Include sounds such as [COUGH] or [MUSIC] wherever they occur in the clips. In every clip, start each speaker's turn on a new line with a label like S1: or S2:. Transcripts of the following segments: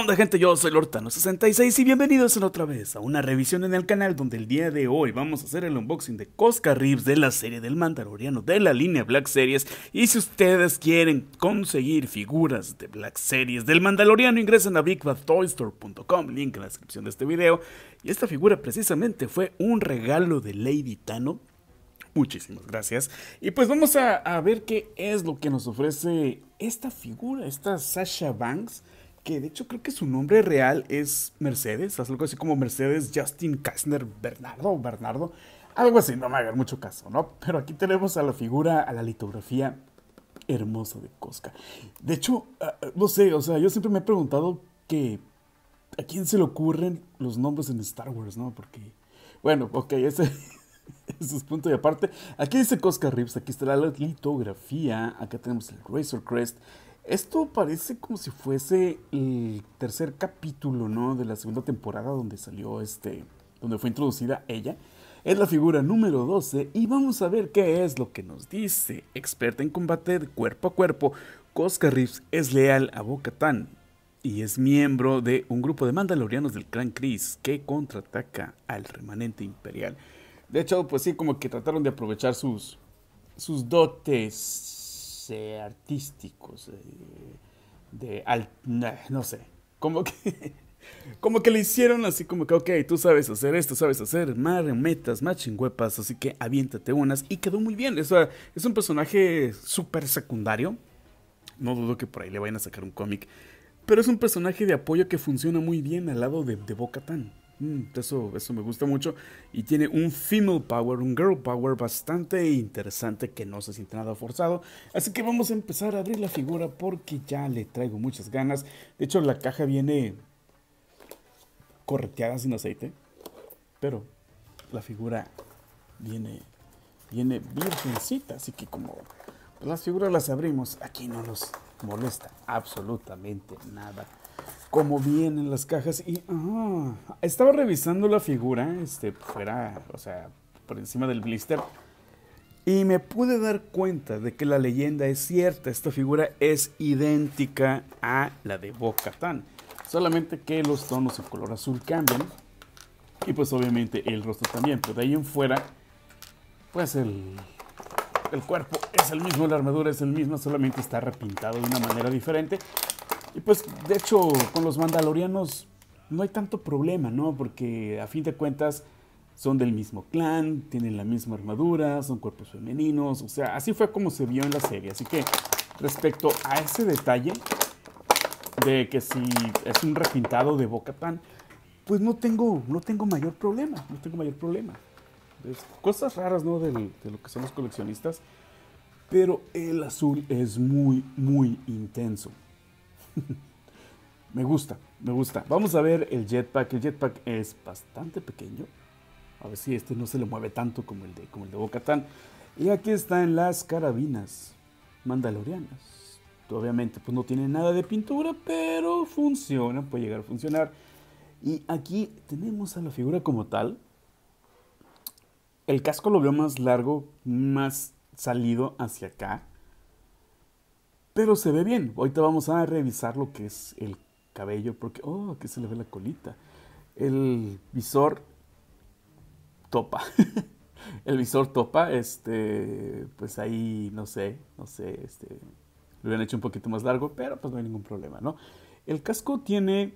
S1: ¡Hola gente? Yo soy Lortano66 y bienvenidos en otra vez a una revisión en el canal donde el día de hoy vamos a hacer el unboxing de Cosca Ribs de la serie del Mandaloriano de la línea Black Series y si ustedes quieren conseguir figuras de Black Series del Mandaloriano ingresen a BigBadToyStore.com, link en la descripción de este video y esta figura precisamente fue un regalo de Lady Tano Muchísimas gracias. Y pues vamos a ver qué es lo que nos ofrece esta figura, esta Sasha Banks que de hecho creo que su nombre real es Mercedes, algo así como Mercedes Justin Kastner Bernardo, Bernardo, algo así, no me hagan mucho caso, ¿no? Pero aquí tenemos a la figura, a la litografía hermosa de Cosca. De hecho, ah, ah, no sé, o sea, yo siempre me he preguntado que a quién se le ocurren los nombres en Star Wars, ¿no? Porque, bueno, ok, [LAUGHS] ese... es punto y aparte. Aquí dice Cosca Rips, aquí está la litografía, acá tenemos el Razor Crest, esto parece como si fuese el tercer capítulo, ¿no? De la segunda temporada donde salió este, donde fue introducida ella. Es la figura número 12 y vamos a ver qué es lo que nos dice. Experta en combate de cuerpo a cuerpo, Cosca Reeves es leal a bo y es miembro de un grupo de mandalorianos del clan Chris que contraataca al remanente imperial. De hecho, pues sí, como que trataron de aprovechar sus, sus dotes artísticos, eh, de, no sé, como que, [LAUGHS] como que le hicieron así como que, ok, tú sabes hacer esto, sabes hacer más remetas, más chingüepas, así que aviéntate unas, y quedó muy bien, es un personaje súper secundario, no dudo que por ahí le vayan a sacar un cómic, pero es un personaje de apoyo que funciona muy bien al lado de, de Bo Mm, eso, eso me gusta mucho. Y tiene un female power, un girl power bastante interesante que no se siente nada forzado. Así que vamos a empezar a abrir la figura porque ya le traigo muchas ganas. De hecho, la caja viene correteada sin aceite. Pero la figura viene, viene virgencita. Así que como las figuras las abrimos, aquí no nos molesta absolutamente nada como vienen las cajas. Y ah, estaba revisando la figura, este, fuera, o sea, por encima del blister. Y me pude dar cuenta de que la leyenda es cierta. Esta figura es idéntica a la de bo Solamente que los tonos en color azul cambian. Y pues obviamente el rostro también. Pero de ahí en fuera, pues el, el cuerpo es el mismo, la armadura es el mismo, solamente está repintado de una manera diferente. Y pues, de hecho, con los mandalorianos no hay tanto problema, ¿no? Porque a fin de cuentas son del mismo clan, tienen la misma armadura, son cuerpos femeninos, o sea, así fue como se vio en la serie. Así que respecto a ese detalle de que si es un repintado de Boca Pan, pues no tengo, no tengo mayor problema, no tengo mayor problema. cosas raras, ¿no? De, de lo que son los coleccionistas. Pero el azul es muy, muy intenso. [LAUGHS] me gusta, me gusta. Vamos a ver el jetpack. El jetpack es bastante pequeño. A ver si este no se le mueve tanto como el de, como el de Bocatán. Y aquí están las carabinas mandalorianas. Obviamente, pues no tiene nada de pintura, pero funciona, puede llegar a funcionar. Y aquí tenemos a la figura como tal. El casco lo veo más largo, más salido hacia acá. Pero se ve bien. Ahorita vamos a revisar lo que es el cabello, porque, oh, aquí se le ve la colita. El visor topa. [LAUGHS] el visor topa, este, pues ahí, no sé, no sé, este, lo hubieran hecho un poquito más largo, pero pues no hay ningún problema, ¿no? El casco tiene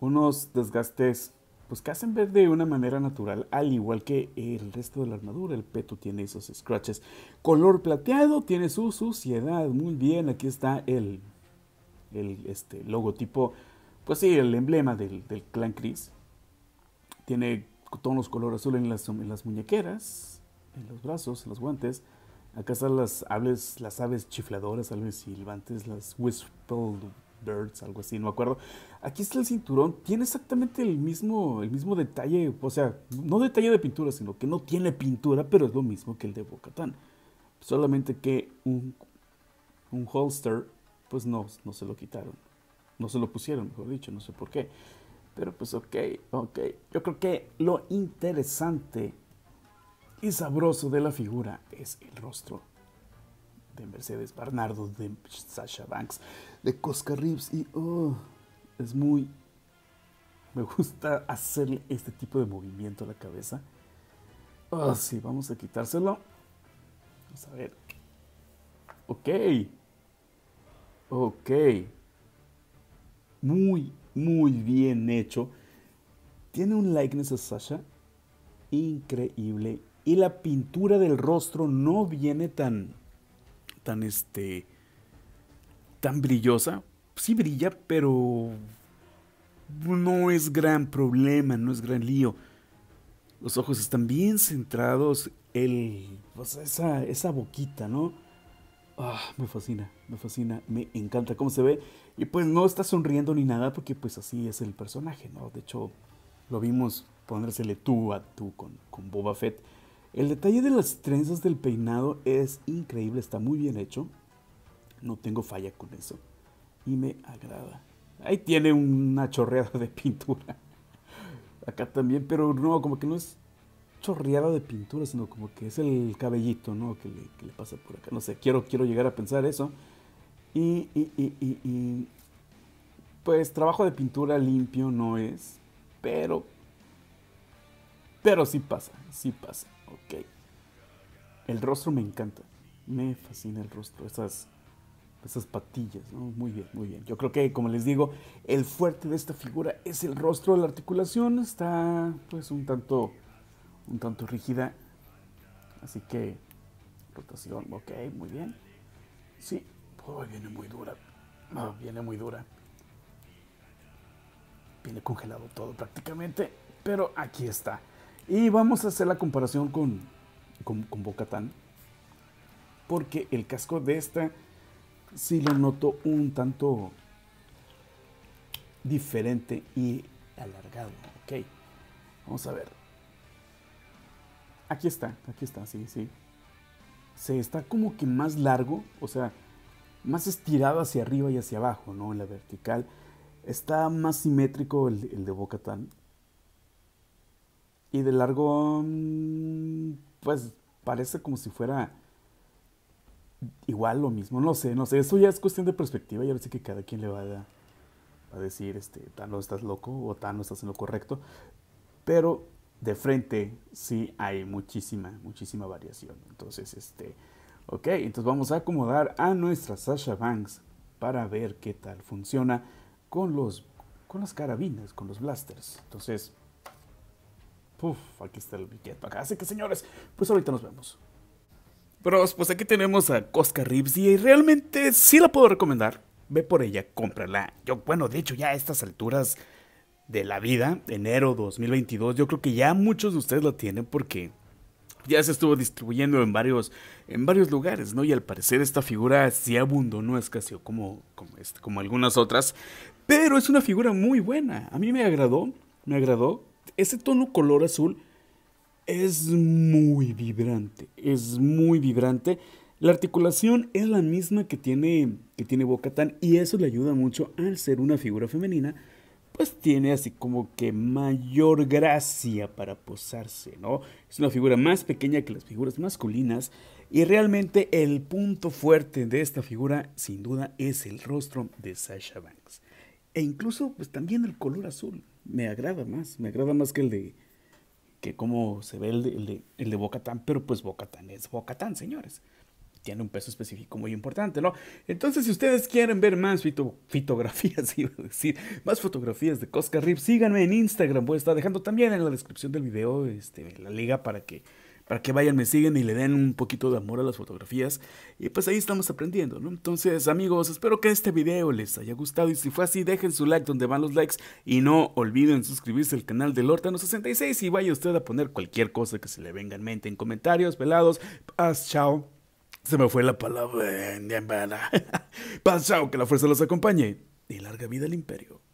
S1: unos desgastes pues que hacen ver de una manera natural, al igual que el resto de la armadura. El peto tiene esos scratches. Color plateado tiene su suciedad. Muy bien, aquí está el, este, logotipo, pues sí, el emblema del, clan Chris. Tiene tonos color azul en las, las muñequeras, en los brazos, en los guantes. Acá están las aves, las aves chifladoras, aves silbantes, las whistle Birds, algo así, no me acuerdo. Aquí está el cinturón, tiene exactamente el mismo, el mismo detalle, o sea, no detalle de pintura, sino que no tiene pintura, pero es lo mismo que el de Bocatán. Solamente que un, un holster, pues no, no se lo quitaron. No se lo pusieron, mejor dicho, no sé por qué. Pero pues ok, ok. Yo creo que lo interesante y sabroso de la figura es el rostro de Mercedes Barnardo, de Sasha Banks, de Cosca Ribs y oh, es muy... Me gusta hacerle este tipo de movimiento a la cabeza. Oh, sí, vamos a quitárselo. Vamos a ver. Ok. Ok. Muy, muy bien hecho. Tiene un likeness a Sasha increíble. Y la pintura del rostro no viene tan tan este tan brillosa. Sí brilla, pero no es gran problema, no es gran lío. Los ojos están bien centrados, el esa boquita, ¿no? Ah, me fascina, me fascina, me encanta cómo se ve y pues no está sonriendo ni nada porque pues así es el personaje, ¿no? De hecho, lo vimos ponérsele tú a tú con, con Boba Fett el detalle de las trenzas del peinado es increíble, está muy bien hecho. No tengo falla con eso. Y me agrada. Ahí tiene una chorreada de pintura. [LAUGHS] Acá también, pero no, como que no es chorreada de pintura, sino como que es el cabellito, ¿no? Que le, pasa por acá. No sé, quiero, quiero llegar a pensar eso. Y, y, y, y, pues trabajo de pintura limpio no es, pero... Pero sí pasa, sí pasa. Ok. El rostro me encanta. Me fascina el rostro. Esas, esas patillas, Muy bien, muy bien. Yo creo que, como les digo, el fuerte de esta figura es el rostro. La articulación está, pues, un tanto, un tanto rígida. Así que, rotación, ok, muy bien. Sí, oh, viene muy dura. Oh, viene muy dura. Viene congelado todo prácticamente, pero aquí está. Y vamos a hacer la comparación con, con, Bocatán. Porque el casco de esta sí lo noto un tanto diferente y alargado. Ok, vamos a ver. Aquí está, aquí está, sí, sí. Se está como que más largo, o sea, más estirado hacia arriba y hacia abajo, ¿no? En la vertical. Está más simétrico el, el de Bocatán. Y de largo, mm, pues parece como si fuera igual lo mismo. No sé, no sé. Eso ya es cuestión de perspectiva y sé que cada quien le va a, decir, este, Tano, estás loco o Tano, estás en lo correcto. Pero de frente sí hay muchísima, muchísima variación. Entonces, este, ok, entonces vamos a acomodar a nuestra Sasha Banks para ver qué tal funciona con los con las carabinas, con los blasters. Entonces, Puf, aquí está el billete acá. Así que señores, pues ahorita nos vemos. Bros, pues aquí tenemos a Cosca Ribs y realmente sí la puedo recomendar. Ve por ella, cómprala. Yo, bueno, de hecho ya a estas alturas de la vida, enero 2022, yo creo que ya muchos de ustedes la tienen porque ya se estuvo distribuyendo en varios, en varios lugares, ¿no? Y al parecer esta figura sí abundó, no escaseó como, como, este, como algunas otras, pero es una figura muy buena. A mí me agradó, me agradó ese tono color azul es muy vibrante, es muy vibrante. La articulación es la misma que tiene, que tiene Bocatán y eso le ayuda mucho al ser una figura femenina, pues tiene así como que mayor gracia para posarse, ¿no? Es una figura más pequeña que las figuras masculinas y realmente el punto fuerte de esta figura sin duda es el rostro de Sasha Banks e incluso pues también el color azul me agrada más, me agrada más que el de que cómo se ve el de, el de, el de Bocatán, pero pues Bocatán es Bocatán, señores. Tiene un peso específico muy importante, ¿no? Entonces, si ustedes quieren ver más fito, fotografías, [LAUGHS] iba a decir, más fotografías de Cosca Rip, síganme en Instagram, voy a estar dejando también en la descripción del video este, la liga para que para que vayan, me siguen y le den un poquito de amor a las fotografías. Y pues ahí estamos aprendiendo, ¿no? Entonces, amigos, espero que este video les haya gustado y si fue así, dejen su like donde van los likes y no olviden suscribirse al canal del Hortano66 y vaya usted a poner cualquier cosa que se le venga en mente en comentarios, pelados. Paz, chao. Se me fue la palabra. [LAUGHS] Paz, chao, que la fuerza los acompañe y larga vida al imperio.